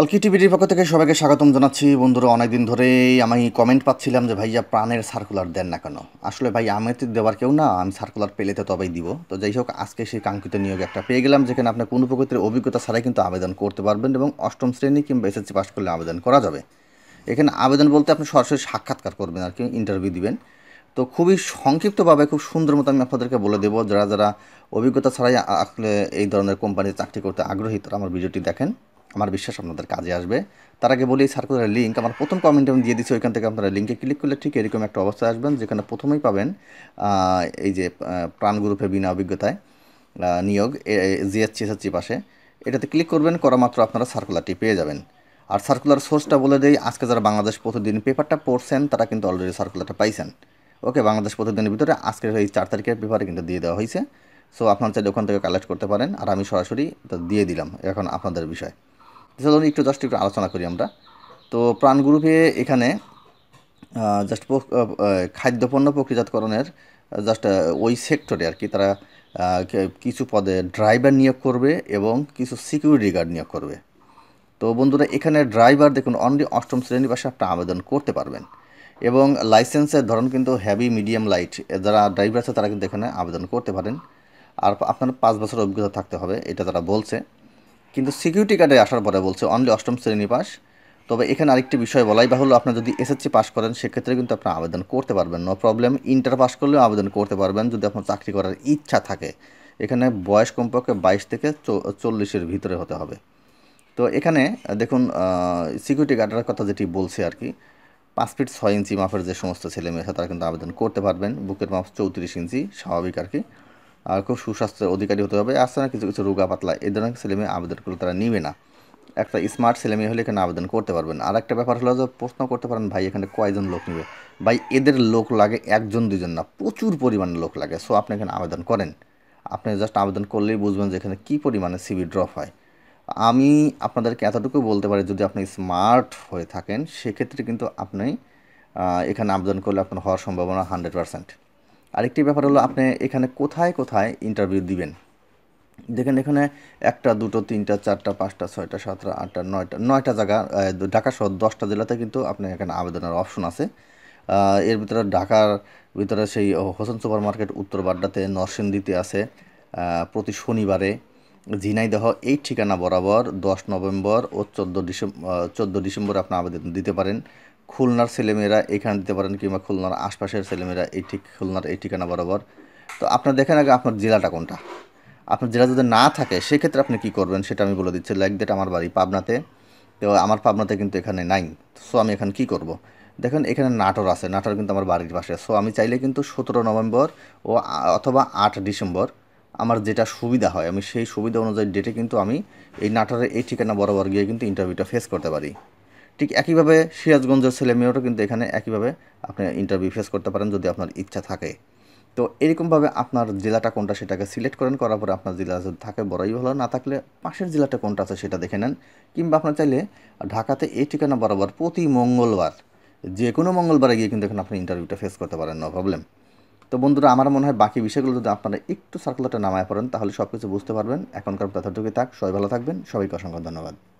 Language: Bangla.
অলকি টিভিটির পক্ষ থেকে সবাইকে স্বাগতম জানাচ্ছি বন্ধুরা অনেকদিন ধরেই আমি কমেন্ট পাচ্ছিলাম যে ভাইয়া প্রাণের সার্কুলার দেন না কেন আসলে ভাই আমি তো দেওয়ার কেউ না আমি সার্কুলার পেলে তো তবেই দিব তো যাই হোক আজকে সেই কাঙ্ক্ষিত নিয়োগ একটা পেয়ে গেলাম যেখানে আপনি কোনো প্রকৃতির অভিজ্ঞতা ছাড়াই কিন্তু আবেদন করতে পারবেন এবং অষ্টম শ্রেণী কিংবা এসএসসি পাস করলে আবেদন করা যাবে এখানে আবেদন বলতে আপনি সরাসরি সাক্ষাৎকার করবেন আর কি ইন্টারভিউ দিবেন তো খুবই সংক্ষিপ্তভাবে খুব সুন্দর মতো আমি আপনাদেরকে বলে দেবো যারা যারা অভিজ্ঞতা ছাড়াই আসলে এই ধরনের কোম্পানির চাকরি করতে আগ্রহী তারা আমার ভিডিওটি দেখেন আমার বিশ্বাস আপনাদের কাজে আসবে তার আগে বলি এই লিঙ্ক আমার প্রথম কমেন্ট আমি দিয়ে দিচ্ছি ওইখান থেকে আপনারা লিঙ্কে ক্লিক করলে ঠিক এরকম একটা অবস্থায় আসবেন যেখানে প্রথমেই পাবেন এই যে প্রাণ গ্রুপে বিনা অভিজ্ঞতায় নিয়োগ চি পাশে এটাতে ক্লিক করবেন করা মাত্র আপনারা সার্কুলারটি পেয়ে যাবেন আর সার্কুলার সোর্সটা বলে দেই আজকে যারা বাংলাদেশ প্রতিদিন পেপারটা পড়ছেন তারা কিন্তু অলরেডি সার্কুলারটা পাইছেন ওকে বাংলাদেশ প্রতিদিনের ভিতরে আজকের এই চার তারিখের পেপারে কিন্তু দিয়ে দেওয়া হয়েছে সো আপনারা চাইলে ওখান থেকে কালেক্ট করতে পারেন আর আমি সরাসরি দিয়ে দিলাম এখন আপনাদের বিষয় ধরুন একটু জাস্ট একটু আলোচনা করি আমরা তো প্রাণ গ্রুপে এখানে জাস্ট খাদ্যপণ্য প্রক্রিয়াজাতকরণের জাস্ট ওই সেক্টরে আর কি তারা কিছু পদে ড্রাইভার নিয়োগ করবে এবং কিছু সিকিউরিটি গার্ড নিয়োগ করবে তো বন্ধুরা এখানে ড্রাইভার দেখুন অনলি অষ্টম শ্রেণী বাসে আপনি আবেদন করতে পারবেন এবং লাইসেন্সের ধরন কিন্তু হ্যাভি মিডিয়াম লাইট যারা ড্রাইভার আছে তারা কিন্তু এখানে আবেদন করতে পারেন আর আপনার পাঁচ বছর অভিজ্ঞতা থাকতে হবে এটা তারা বলছে কিন্তু সিকিউরিটি গার্ডে আসার পরে বলছে অনলি অষ্টম শ্রেণী পাস তবে এখানে আরেকটি বিষয় বলাই বাহুল্য আপনার যদি এসএসসি পাস করেন সেক্ষেত্রে কিন্তু আপনার আবেদন করতে পারবেন নো প্রবলেম ইন্টার পাস করলেও আবেদন করতে পারবেন যদি আপনার চাকরি করার ইচ্ছা থাকে এখানে বয়স কমপক্ষে বাইশ থেকে চল্লিশের ভিতরে হতে হবে তো এখানে দেখুন সিকিউরিটি গার্ডের কথা যেটি বলছে আর কি পাঁচ ফিট ছয় ইঞ্চি মাপের যে সমস্ত ছেলেমেয়েরা তারা কিন্তু আবেদন করতে পারবেন বুকের মাপ চৌত্রিশ ইঞ্চি স্বাভাবিক আর কি আর খুব সুস্বাস্থ্যের অধিকারী হতে হবে আসছে না কিছু কিছু রোগা পাতলা এই ধরনের ছেলেমেয়ে আবেদনগুলো তারা নিবে না একটা স্মার্ট ছেলেমেয়ে হলে এখানে আবেদন করতে পারবেন আর একটা ব্যাপার হলো যে প্রশ্ন করতে পারেন ভাই এখানে কয়জন লোক নেবে ভাই এদের লোক লাগে একজন দুজন না প্রচুর পরিমাণে লোক লাগে সো আপনি এখানে আবেদন করেন আপনি জাস্ট আবেদন করলেই বুঝবেন যে এখানে কী পরিমাণে সিবি ড্রপ হয় আমি আপনাদেরকে এতটুকু বলতে পারি যদি আপনি স্মার্ট হয়ে থাকেন সেক্ষেত্রে কিন্তু আপনি এখানে আবেদন করলে আপনার হওয়ার সম্ভাবনা হান্ড্রেড পারসেন্ট আরেকটি ব্যাপার হলো আপনি এখানে কোথায় কোথায় ইন্টারভিউ দিবেন দেখেন এখানে একটা দুটো তিনটা চারটা পাঁচটা ছয়টা সাতটা আটটা নয়টা নয়টা জায়গা ঢাকা সহ দশটা জেলাতে কিন্তু আপনি এখানে আবেদনের অপশন আছে এর ভিতরে ঢাকার ভিতরে সেই হোসেন সুপার মার্কেট উত্তর বাড্ডাতে নরসিংদীতে আছে প্রতি শনিবারে ঝিনাইদহ এই ঠিকানা বরাবর দশ নভেম্বর ও চোদ্দো ডিসেম্বর চোদ্দো ডিসেম্বর আপনি আবেদন দিতে পারেন খুলনার ছেলেমেয়েরা এখানে দিতে পারেন কিংবা খুলনার আশপাশের ছেলেমেয়েরা এই ঠিক খুলনার এই ঠিকানা বরাবর তো আপনার দেখেন আগে আপনার জেলাটা কোনটা আপনার জেলা যদি না থাকে সেক্ষেত্রে আপনি কি করবেন সেটা আমি বলে দিচ্ছি লাইক দ্যাট আমার বাড়ি পাবনাতে তো আমার পাবনাতে কিন্তু এখানে নাই সো আমি এখানে কি করব। দেখেন এখানে নাটোর আছে নাটোর কিন্তু আমার বাড়ির পাশে সো আমি চাইলে কিন্তু সতেরো নভেম্বর ও অথবা আট ডিসেম্বর আমার যেটা সুবিধা হয় আমি সেই সুবিধা অনুযায়ী ডেটে কিন্তু আমি এই নাটোরের এই ঠিকানা বরাবর গিয়ে কিন্তু ইন্টারভিউটা ফেস করতে পারি ঠিক একইভাবে সিরাজগঞ্জের ছেলে মেয়েরাও কিন্তু এখানে একইভাবে আপনি ইন্টারভিউ ফেস করতে পারেন যদি আপনার ইচ্ছা থাকে তো এরকমভাবে আপনার জেলাটা কোনটা সেটাকে সিলেক্ট করেন করার পরে আপনার জেলা যদি থাকে বড়ই ভালো না থাকলে পাশের জেলাটা কোনটা আছে সেটা দেখে নেন কিংবা আপনার চাইলে ঢাকাতে এই ঠিকানা বরাবর প্রতি মঙ্গলবার যে কোনো মঙ্গলবারে গিয়ে কিন্তু এখানে আপনি ইন্টারভিউটা ফেস করতে পারেন নো প্রবলেম তো বন্ধুরা আমার মনে হয় বাকি বিষয়গুলো যদি আপনারা একটু সার্কুলারটা নামায় পড়েন তাহলে সব কিছু বুঝতে পারবেন এখনকার কথাটুকু থাক সবাই ভালো থাকবেন সবাইকে অসংখ্য ধন্যবাদ